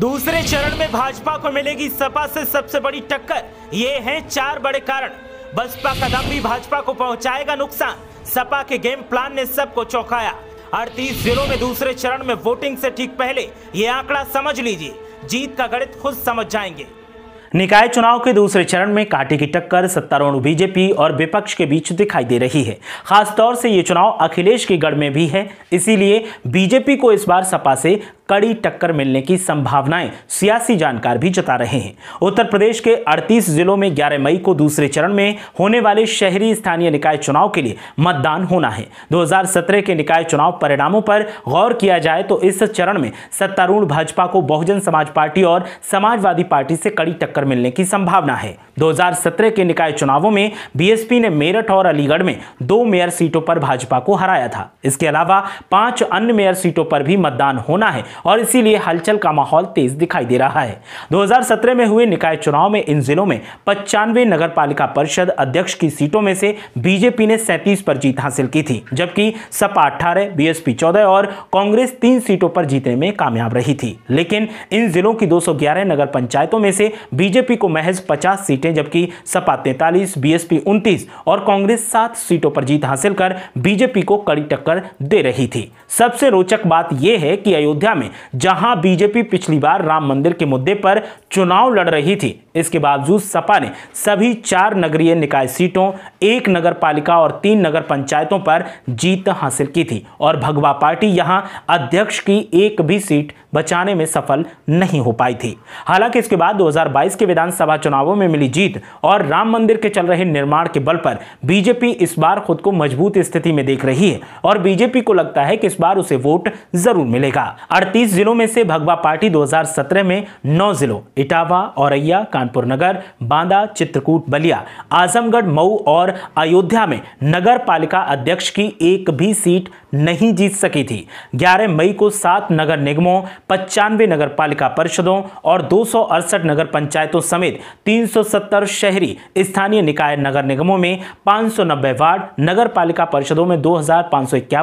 दूसरे चरण में भाजपा को मिलेगी सपा से सबसे बड़ी टक्कर ये हैं चार बड़े कारण बसपा का दम भी भाजपा को पहुंचाएगा नुकसान सपा के गेम प्लान ने सबको चौंकाया अड़तीस जिलों में दूसरे चरण में वोटिंग से ठीक पहले ये आंकड़ा समझ लीजिए जीत का गणित खुद समझ जाएंगे निकाय चुनाव के दूसरे चरण में कांटे की टक्कर सत्तारूढ़ बीजेपी और विपक्ष के बीच दिखाई दे रही है खासतौर से ये चुनाव अखिलेश के गढ़ में भी है इसीलिए बीजेपी को इस बार सपा से कड़ी टक्कर मिलने की संभावनाएं सियासी जानकार भी जता रहे हैं उत्तर प्रदेश के 38 जिलों में 11 मई को दूसरे चरण में होने वाले शहरी स्थानीय निकाय चुनाव के लिए मतदान होना है 2017 के निकाय चुनाव परिणामों पर गौर किया जाए तो इस चरण में सत्तारूढ़ भाजपा को बहुजन समाज पार्टी और समाजवादी पार्टी से कड़ी टक्कर मिलने की संभावना है दो के निकाय चुनावों में बीएसपी ने मेरठ और अलीगढ़ में दो मेयर सीटों पर भाजपा को हराया था इसके अलावा पांच अन्य मेयर सीटों पर भी मतदान होना है और इसीलिए हलचल का माहौल तेज दिखाई दे रहा है 2017 में हुए निकाय चुनाव में इन जिलों में पचानवे नगर पालिका परिषद अध्यक्ष की सीटों में से बीजेपी ने सैतीस पर जीत हासिल की थी जबकि सपा अठारह बीएसपी चौदह और कांग्रेस तीन सीटों पर जीतने में कामयाब रही थी लेकिन इन जिलों की दो नगर पंचायतों में से बीजेपी को महज पचास सीटें जबकि सपा तैतालीस बीएसपी उन्तीस और कांग्रेस सात सीटों पर जीत हासिल कर बीजेपी को कड़ी टक्कर दे रही थी सबसे रोचक बात यह है कि अयोध्या में में जहां बीजेपी पिछली बार राम मंदिर के मुद्दे पर चुनाव लड़ रही थी इसके बावजूद सपा ने सभी चार नगरीय निकाय सीटों एक नगर पालिका और तीन नगर पंचायतों पर जीत हासिल की थी और भगवा पार्टी यहां अध्यक्ष की एक भी सीट बचाने में सफल नहीं हो पाई थी हालांकि इसके बाद 2022 के विधानसभा चुनावों में मिली जीत और राम मंदिर के चल रहे निर्माण के बल पर बीजेपी इस बार खुद को मजबूत स्थिति में देख रही है और बीजेपी को लगता है कि इस बार उसे वोट जरूर मिलेगा छत्तीस जिलों में से भगवा पार्टी 2017 में नौ जिलों इटावा औरैया कानपुर नगर बांदा चित्रकूट बलिया आजमगढ़ मऊ और अयोध्या में नगर पालिका अध्यक्ष की एक भी सीट नहीं जीत सकी थी 11 मई को सात नगर निगमों पचानवे नगर पालिका परिषदों और दो नगर पंचायतों समेत 370 शहरी स्थानीय निकाय नगर निगमों में पांच वार्ड नगर पालिका परिषदों में दो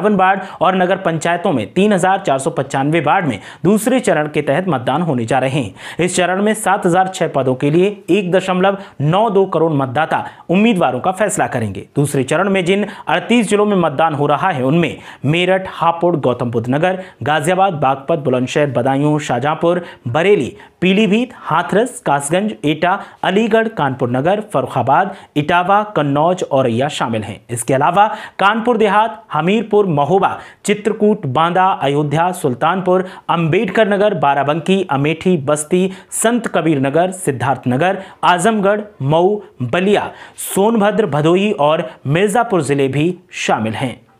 वार्ड और नगर पंचायतों में तीन वार्ड बिहार में दूसरे चरण के तहत मतदान होने जा रहे हैं इस चरण में सात पदों के लिए एक दशमलव नौ दो करोड़ मतदाता उम्मीदवारों का फैसला करेंगे दूसरे चरण में जिन अड़तीस जिलों में मतदान हो रहा है उनमें मेरठ हापुड़ गौतम बुद्ध नगर गाजियाबाद बागपत बुलंदशहर बदायूं शाहजहांपुर बरेली पीलीभीत हाथरस कासगंज एटा अलीगढ़ कानपुर नगर फरुखाबाद इटावा कन्नौज औरैया शामिल हैं इसके अलावा कानपुर देहात हमीरपुर महोबा चित्रकूट बांदा अयोध्या सुल्तानपुर अंबेडकर नगर बाराबंकी अमेठी बस्ती संत कबीर नगर सिद्धार्थनगर आजमगढ़ मऊ बलिया सोनभद्र भदोही और मिर्ज़ापुर ज़िले भी शामिल हैं